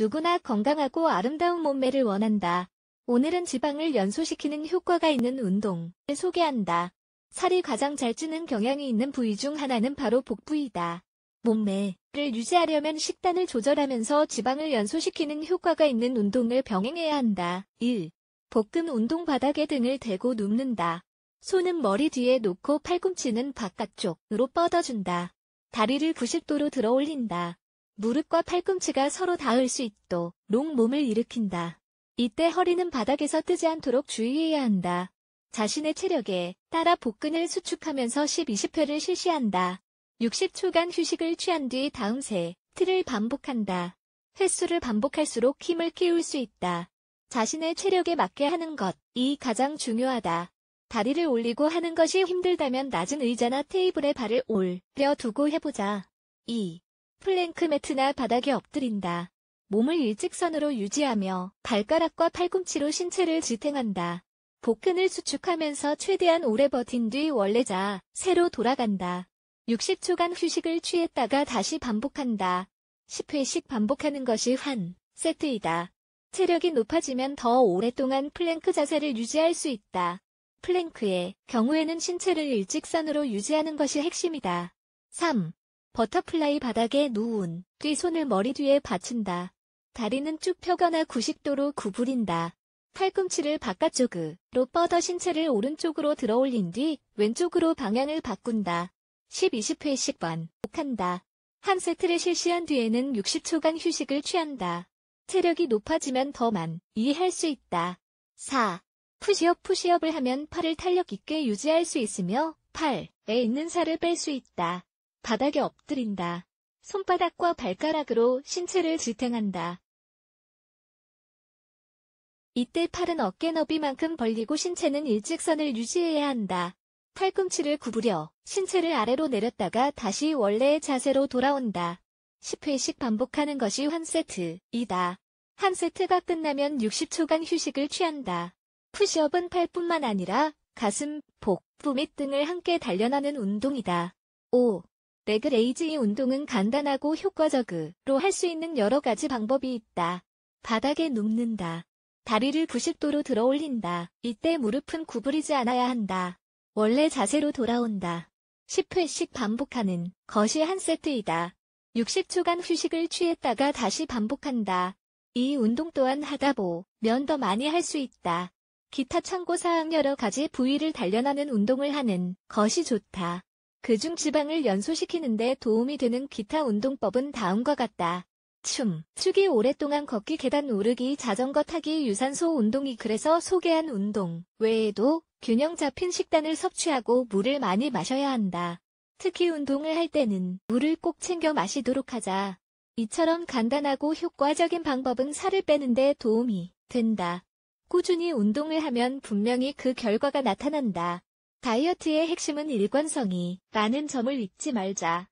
누구나 건강하고 아름다운 몸매를 원한다. 오늘은 지방을 연소시키는 효과가 있는 운동을 소개한다. 살이 가장 잘 찌는 경향이 있는 부위 중 하나는 바로 복부이다. 몸매를 유지하려면 식단을 조절하면서 지방을 연소시키는 효과가 있는 운동을 병행해야 한다. 1. 복근 운동 바닥에 등을 대고 눕는다. 손은 머리 뒤에 놓고 팔꿈치는 바깥쪽으로 뻗어준다. 다리를 90도로 들어 올린다. 무릎과 팔꿈치가 서로 닿을 수 있도록 몸을 일으킨다. 이때 허리는 바닥에서 뜨지 않도록 주의해야 한다. 자신의 체력에 따라 복근을 수축하면서 10-20회를 실시한다. 60초간 휴식을 취한 뒤 다음 세트를 반복한다. 횟수를 반복할수록 힘을 키울 수 있다. 자신의 체력에 맞게 하는 것이 가장 중요하다. 다리를 올리고 하는 것이 힘들다면 낮은 의자나 테이블에 발을 올려 두고 해보자. 2. 플랭크 매트나 바닥에 엎드린다. 몸을 일직선으로 유지하며 발가락과 팔꿈치로 신체를 지탱한다. 복근을 수축하면서 최대한 오래 버틴 뒤 원래자, 새로 돌아간다. 60초간 휴식을 취했다가 다시 반복한다. 10회씩 반복하는 것이 한 세트이다. 체력이 높아지면 더 오랫동안 플랭크 자세를 유지할 수 있다. 플랭크의 경우에는 신체를 일직선으로 유지하는 것이 핵심이다. 3. 버터플라이 바닥에 누운 뒤 손을 머리 뒤에 받친다. 다리는 쭉 펴거나 90도로 구부린다. 팔꿈치를 바깥쪽으로 뻗어 신체를 오른쪽으로 들어올린 뒤 왼쪽으로 방향을 바꾼다. 10, 20회씩 반복한다. 한 세트를 실시한 뒤에는 60초간 휴식을 취한다. 체력이 높아지면 더 많이 할 수 있다. 4. 푸시업 푸시업을 하면 팔을 탄력 있게 유지할 수 있으며 팔에 있는 살을 뺄 수 있다. 바닥에 엎드린다. 손바닥과 발가락으로 신체를 지탱한다. 이때 팔은 어깨 너비만큼 벌리고 신체는 일직선을 유지해야 한다. 팔꿈치를 구부려 신체를 아래로 내렸다가 다시 원래의 자세로 돌아온다. 10회씩 반복하는 것이 한 세트이다. 한 세트가 끝나면 60초간 휴식을 취한다. 푸시업은 팔뿐만 아니라 가슴, 복, 부및 등을 함께 단련하는 운동이다. 5. 레그레이즈의 운동은 간단하고 효과적으로 할 수 있는 여러 가지 방법이 있다. 바닥에 눕는다. 다리를 90도로 들어 올린다. 이때 무릎은 구부리지 않아야 한다. 원래 자세로 돌아온다. 10회씩 반복하는 것이 한 세트이다. 60초간 휴식을 취했다가 다시 반복한다. 이 운동 또한 하다 보면 더 많이 할 수 있다. 기타 참고사항 여러 가지 부위를 단련하는 운동을 하는 것이 좋다. 그중 지방을 연소시키는데 도움이 되는 기타 운동법은 다음과 같다. 춤, 추기 오랫동안 걷기 계단 오르기 자전거 타기 유산소 운동이 그래서 소개한 운동 외에도 균형 잡힌 식단을 섭취하고 물을 많이 마셔야 한다. 특히 운동을 할 때는 물을 꼭 챙겨 마시도록 하자. 이처럼 간단하고 효과적인 방법은 살을 빼는데 도움이 된다. 꾸준히 운동을 하면 분명히 그 결과가 나타난다. 다이어트의 핵심은 일관성이 라는 점을 잊지 말자.